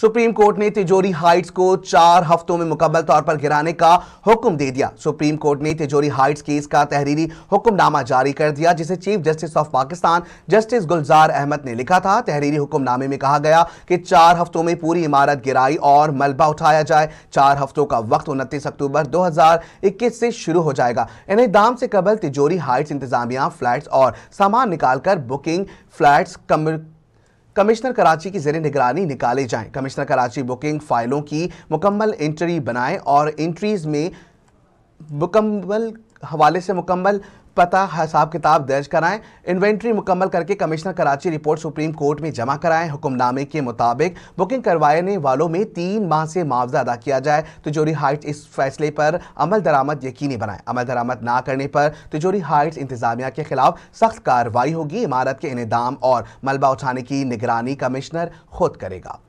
supreme court ने तिजोरी Heights को चार हफ्तों में मुकम्मल तौर पर गिराने का हुक्म दे दिया सुप्रीम कोर्ट ने तिजोरी हाइट्स केस का तहरीरी हुक्मनामा जारी कर दिया जिसे chief justice of Pakistan justice Gulzar Ahmad ने लिखा था तहरीरी हुक्मनामे में कहा गया कि चार हफ्तों में पूरी इमारत गिराई और मलबा उठाया जाए चार हफ्तों का वक्त उनतीस अक्टूबर दो से शुरू हो जाएगा इन्हें दाम से कबल तिजोरी हाइट्स इंतजामिया फ्लैट्स और सामान निकालकर बुकिंग फ्लैट्स कम कमिश्नर कराची की जेर निगरानी निकाले जाएं कमिश्नर कराची बुकिंग फाइलों की मुकम्मल एंट्री बनाएं और एंट्रीज में मुकम्मल हवाले से मुकम्मल पता हिसाब किताब दर्ज कराएं इन्वेंट्री मुकम्मल करके commissioner Karachi report supreme court में जमा कराएं हुक्मनामे के मुताबिक बुकिंग करवाने वालों में तीन माह से मुआवजा अदा किया जाए तिजोरी हाइट्स इस फैसले पर अमल दरामद यकीनी बनाएं अमल दरामद ना करने पर तिजोरी हाइट्स इंतजामिया के खिलाफ सख्त कार्रवाई होगी इमारत के इनदाम और मलबा उठाने की निगरानी कमिश्नर खुद करेगा